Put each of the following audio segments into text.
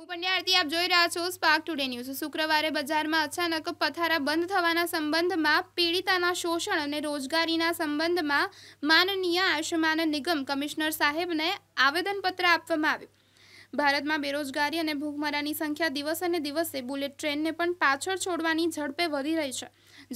હું પંડ્યાર્તી આપ જોઈ રહ્યા છો સ્પાર્ક ટુડે ન્યૂઝ શુક્રવારે બજારમાં અચાનક પથારા બંધ થવાના સંબંધમાં પીડિતાના શોષણ અને રોજગારીના સંબંધમાં માનનીય આયુષ્યમાન નિગમ કમિશનર સાહેબને આવેદનપત્ર આપવામાં આવ્યું ભારતમાં બેરોજગારી અને ભૂખમરાની સંખ્યા દિવસ અને દિવસે બુલેટ ટ્રેનને પણ પાછળ છોડવાની ઝડપે વધી રહી છે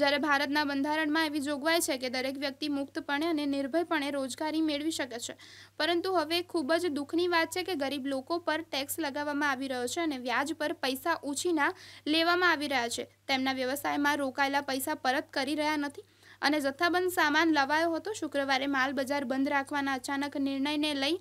જ્યારે ભારતના બંધારણમાં એવી જોગવાઈ છે કે દરેક વ્યક્તિ મુક્તપણે અને નિર્ભયપણે રોજગારી મેળવી શકે છે પરંતુ હવે ખૂબ જ દુઃખની વાત છે કે ગરીબ લોકો પર ટેક્સ લગાવવામાં આવી રહ્યો છે અને વ્યાજ પર પૈસા ઉછીના લેવામાં આવી રહ્યા છે તેમના વ્યવસાયમાં રોકાયેલા પૈસા પરત કરી રહ્યા નથી અને જથ્થાબંધ સામાન લવાયો હતો શુક્રવારે માલ બજાર બંધ રાખવાના અચાનક નિર્ણયને લઈ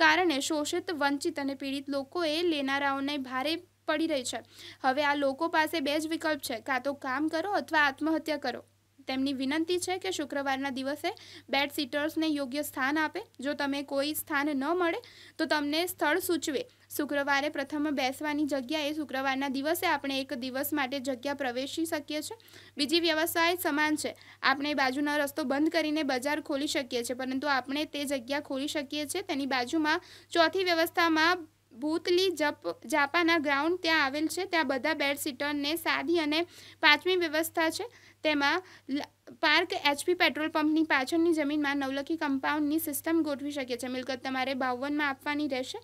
કારણે શોષિત વંચિત અને પીડિત લોકોએ લેનારાઓને ભારે પડી રહી છે હવે આ લોકો પાસે બે જ વિકલ્પ છે કાં તો કામ કરો અથવા આત્મહત્યા કરો તેમની વિનંતી છે કે શુક્રવારના દિવસે બેડ સીટર્સને યોગ્ય સ્થાન આપે જો તમે કોઈ સ્થાન ન મળે તો તમને સ્થળ સૂચવે શુક્રવારે પ્રથમ બેસવાની જગ્યાએ શુક્રવારના દિવસે આપણે એક દિવસ માટે જગ્યા પ્રવેશી શકીએ છીએ બીજી વ્યવસાય સમાન છે આપણે બાજુનો રસ્તો બંધ કરીને બજાર ખોલી શકીએ છીએ પરંતુ આપણે તે જગ્યા ખોલી શકીએ છીએ તેની બાજુમાં ચોથી વ્યવસ્થામાં ભૂતલી જપ જાપાના ગ્રાઉન્ડ ત્યાં આવેલ છે ત્યાં બધા બેડસીટરને સાદી અને પાંચમી વ્યવસ્થા છે તેમાં પાર્ક એચપી પેટ્રોલ પંપની પાછળની જમીનમાં નવલખી કમ્પાઉન્ડની સિસ્ટમ ગોઠવી શકે છે મિલકત તમારે બાવનમાં આપવાની રહેશે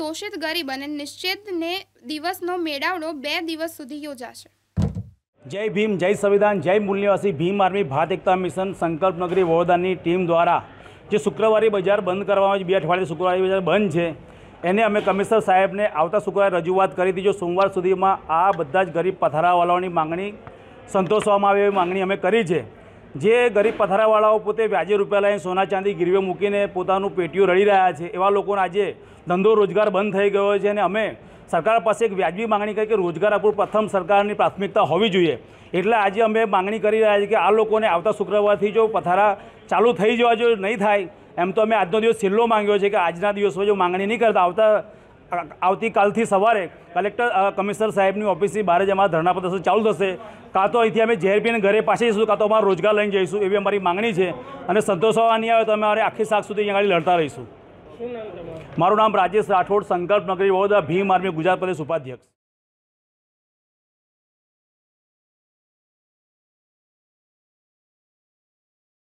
શોષિત ગરીબ અને નિશ્ચિતને દિવસનો મેળાવડો બે દિવસ સુધી યોજાશે જય ભીમ જય સંવિધાન જય મૂલ્યવાસી ભીમ આર્મી ભારત એકતા મિશન સંકલ્પ નગરી વડોદરાની ટીમ દ્વારા જે શુક્રવારે બજાર બંધ કરવામાં આવી બે અઠવાડિયે શુક્રવારે બજાર બંધ છે એને અમે કમિશનર સાહેબને આવતા શુક્રવારે રજૂઆત કરી હતી જો સોમવાર સુધીમાં આ બધા જ ગરીબ પથારાવાળાઓની માંગણી સંતોષવામાં આવે એવી માંગણી અમે કરી છે જે ગરીબ પથારાવાળાઓ પોતે વ્યાજે રૂપિયા લઈને સોના ચાંદી ગીરવે મૂકીને પોતાનું પેટીઓ રડી રહ્યા છે એવા લોકોને આજે ધંધો રોજગાર બંધ થઈ ગયો છે અને અમે સરકાર પાસે એક વ્યાજબી માંગણી કરી કે રોજગાર આપણું પ્રથમ સરકારની પ્રાથમિકતા હોવી જોઈએ એટલે આજે અમે માંગણી કરી રહ્યા છીએ કે આ લોકોને આવતા શુક્રવારથી જો પથારા ચાલુ થઈ જવા જો નહીં થાય એમ તો અમે આજનો દિવસ છેલ્લો માંગ્યો છે કે આજના દિવસમાં જો માંગણી નહીં કરતા આવતા આવતીકાલથી સવારે કલેક્ટર કમિશનર સાહેબની ઓફિસની બહાર જ અમારા ધરણા પ્રદર્શન ચાલુ થશે કાં તો અહીંથી અમે ઝેર પીને ઘરે પાછી જઈશું કાં તો અમારો રોજગાર લઈને જઈશું એવી અમારી માંગણી છે અને સંતોષવા નહીં આવે તો અમે અમારે આખી શાક સુધી અહીંયા આગળ લડતા રહીશું મારું નામ રાજેશ રાઠોડ સંકલ્પ નગરી વડોદરા ભીમ આર્મી ગુજરાત પ્રદેશ ઉપાધ્યક્ષ